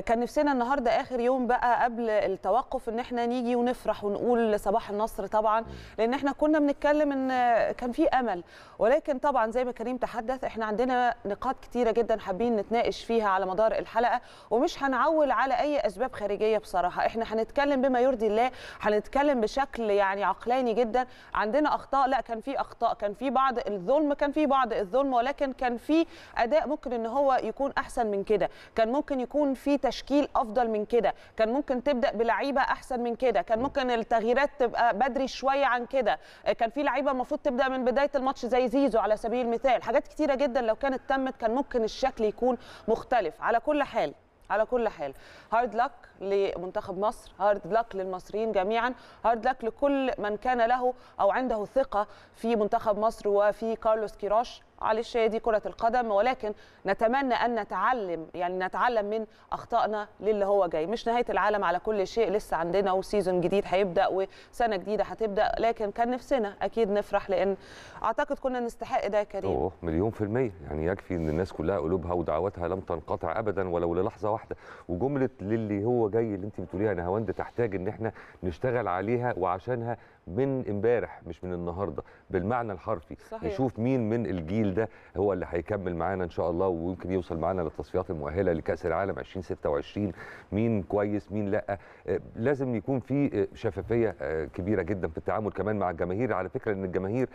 كان نفسنا النهارده اخر يوم بقى قبل التوقف ان احنا نيجي ونفرح ونقول صباح النصر طبعا لان احنا كنا بنتكلم ان كان في امل ولكن طبعا زي ما كريم تحدث احنا عندنا نقاط كتيره جدا حابين نتناقش فيها على مدار الحلقه ومش هنعول على اي اسباب خارجيه بصراحه احنا هنتكلم بما يرضي الله هنتكلم بشكل يعني عقلاني جدا عندنا اخطاء لا كان في اخطاء كان في بعض الظلم كان في بعض الظلم ولكن كان في اداء ممكن ان هو يكون احسن من كده كان ممكن يكون في تشكيل افضل من كده كان ممكن تبدا بلعيبه احسن من كده كان ممكن التغييرات تبقى بدري شويه عن كده كان في لعيبه المفروض تبدا من بدايه الماتش زي زيزو على سبيل المثال حاجات كتيره جدا لو كانت تمت كان ممكن الشكل يكون مختلف على كل حال على كل حال هارد لك لمنتخب مصر هارد لك للمصريين جميعا هارد لك لكل من كان له او عنده ثقه في منتخب مصر وفي كارلوس كيراش علي الشادي كرة القدم ولكن نتمنى أن نتعلم يعني نتعلم من أخطائنا للي هو جاي مش نهاية العالم على كل شيء لسه عندنا وسيزون جديد هيبدأ وسنة جديدة هتبدأ لكن كان نفسنا أكيد نفرح لأن أعتقد كنا نستحق ده يا كريم أوه مليون في المية يعني يكفي أن الناس كلها قلوبها ودعواتها لم تنقطع أبدا ولو للحظة واحدة وجملة للي هو جاي اللي أنت بتقوليها نهاوند تحتاج أن احنا نشتغل عليها وعشانها من امبارح مش من النهارده بالمعنى الحرفي صحيح. نشوف مين من الجيل ده هو اللي هيكمل معانا ان شاء الله ويمكن يوصل معانا للتصفيات المؤهله لكاس العالم 2026 مين كويس مين لا آه، لازم يكون في آه، شفافيه آه، كبيره جدا في التعامل كمان مع الجماهير على فكره ان الجماهير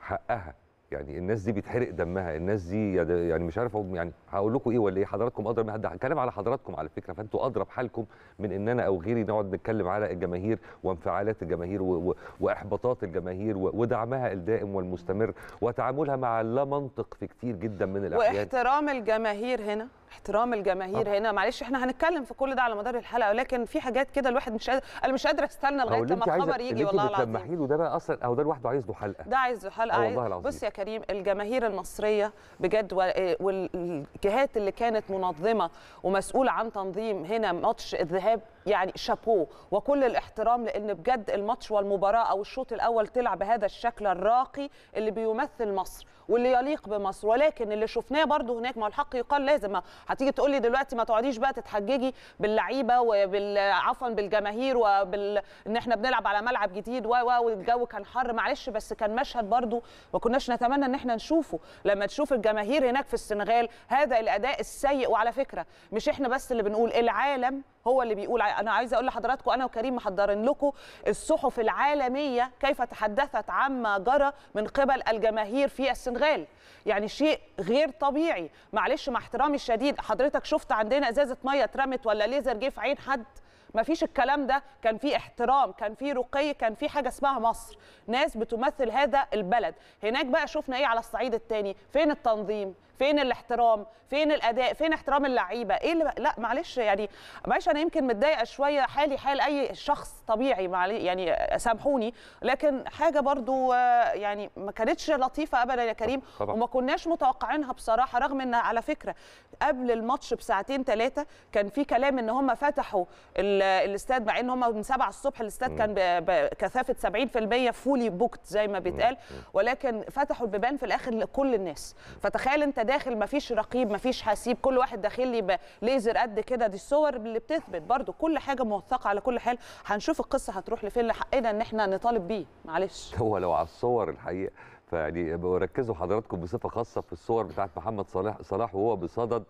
حقها يعني الناس دي بيتحرق دمها الناس دي يعني مش عارف يعني هقول لكم ايه ولا ايه حضراتكم اقدر من حد هتكلم على حضراتكم على فكره فانتوا اضرب حالكم من ان انا او غيري نقعد نتكلم على الجماهير وانفعالات الجماهير و... و... واحباطات الجماهير و... ودعمها الدائم والمستمر وتعاملها مع اللامنطق في كتير جدا من الاحيان واحترام الجماهير هنا احترام الجماهير هنا معلش احنا هنتكلم في كل ده على مدار الحلقه ولكن في حاجات كده الواحد مش قادر انا مش قادره استنى لغايه لما الخبر يجي والله العظيم اللي انت وده بقى اصلا او ده لوحده عايز له حلقه ده عايز له حلقه عايز بص يا كريم الجماهير المصريه بجد آه، والجهات اللي كانت منظمه ومسؤوله عن تنظيم هنا ماتش الذهاب يعني شابوه وكل الاحترام لان بجد الماتش والمباراه او الشوط الاول طلع بهذا الشكل الراقي اللي بيمثل مصر واللي يليق بمصر ولكن اللي شفناه برضو هناك ما الحق يقال لازم هتيجي تقول لي دلوقتي ما تقعديش بقى تتحججي باللعيبه وبال عفوا بالجماهير وبال ان احنا بنلعب على ملعب جديد و و والجو كان حر معلش بس كان مشهد برضو ما كناش نتمنى ان احنا نشوفه لما تشوف الجماهير هناك في السنغال هذا الاداء السيء وعلى فكره مش احنا بس اللي بنقول العالم هو اللي بيقول انا عايزه اقول لحضراتكم انا وكريم محضرين لكم الصحف العالميه كيف تحدثت عما جرى من قبل الجماهير في السنغال يعني شيء غير طبيعي معلش مع احترامي الشديد حضرتك شفت عندنا ازازه ميه اترمت ولا ليزر جه في عين حد ما فيش الكلام ده كان في احترام كان في رقي كان في حاجه اسمها مصر ناس بتمثل هذا البلد هناك بقى شفنا ايه على الصعيد الثاني فين التنظيم فين الاحترام فين الاداء فين احترام اللعيبه ايه اللي لا معلش يعني معلش انا يمكن متضايقه شويه حالي حال اي شخص طبيعي معلي يعني سامحوني لكن حاجه برضو آه، يعني ما كانتش لطيفه ابدا يا كريم طبعا. وما كناش متوقعينها بصراحه رغم ان على فكره قبل الماتش بساعتين ثلاثه كان في كلام ان هم فتحوا الاستاد مع ان هم من 7 الصبح الاستاد كان بكثافه 70% فولي بوكت زي ما بيتقال ولكن فتحوا البيبان في الاخر لكل الناس فتخيل انت داخل مفيش رقيب مفيش حسيب كل واحد داخل لي ليزر قد كده دي الصور اللي بتثبت برضو كل حاجه موثقه على كل حال هنشوف القصه هتروح لفين لحقنا ان احنا نطالب بيه معلش هو لو على الصور الحقيقه فيعني ركزوا حضراتكم بصفه خاصه في الصور بتاعت محمد صلاح صلاح وهو بصدد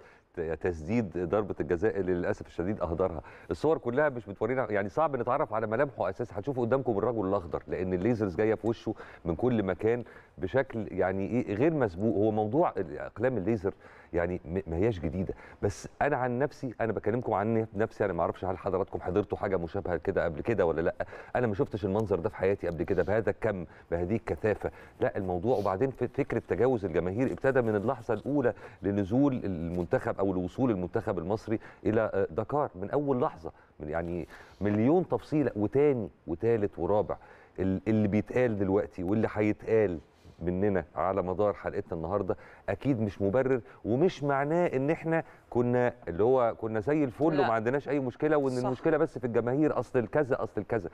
تسديد ضربه الجزاء اللي للاسف الشديد اهدرها الصور كلها مش بتورينا يعني صعب نتعرف على ملامحه اساسا هتشوفوا قدامكم الرجل الاخضر لان الليزرز جايه في وشه من كل مكان بشكل يعني ايه غير مسبوق هو موضوع اقلام الليزر يعني ما هياش جديده بس انا عن نفسي انا بكلمكم عن نفسي انا ما اعرفش هل حضراتكم حضرتوا حاجه مشابهه كده قبل كده ولا لا انا ما شفتش المنظر ده في حياتي قبل كده بهذا الكم بهذه الكثافه لا الموضوع وبعدين فكره تجاوز الجماهير ابتدى من اللحظه الاولى لنزول المنتخب او لوصول المنتخب المصري الى آه، دكار من اول لحظه من يعني مليون تفصيله وتاني وتالت ورابع اللي بيتقال دلوقتي واللي هيتقال مننا على مدار حلقتنا النهارده اكيد مش مبرر ومش معناه ان احنا كنا اللي هو كنا زي الفل وما عندناش اي مشكله وان صح. المشكله بس في الجماهير اصل الكذا اصل الكذا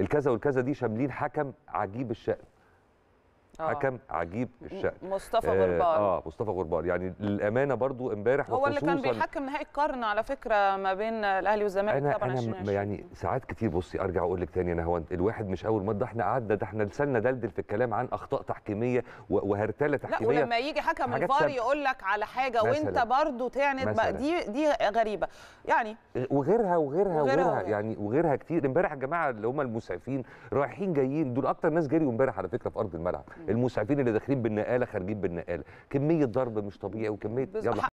الكذا والكذا دي شاملين حكم عجيب الشأن آه. حكم عجيب الشأن مصطفى آه، غربال اه مصطفى غربال يعني للامانه برضو امبارح هو اللي كان بيحكم نهائي القرن على فكره ما بين الاهلي والزمالك انا طبعا انا يعني ساعات كتير بصي ارجع اقول لك تاني انا هو الواحد مش اول مره احنا قعدنا ده احنا لساننا دلدل في الكلام عن اخطاء تحكيميه وهرتله تحكيميه لا ولما يجي حكم الفار يقول لك على حاجه وانت برضو تعند دي دي غريبه يعني إيه، وغيرها وغيرها وغيرها, وغيرها يعني وغيرها كتير امبارح يا جماعه اللي هم المسعفين رايحين جايين دول اكتر ناس جريوا امبارح على فكره في ارض الملعب المسعفين اللي داخلين بالنقاله خارجين بالنقاله كميه ضرب مش طبيعي وكميه يلا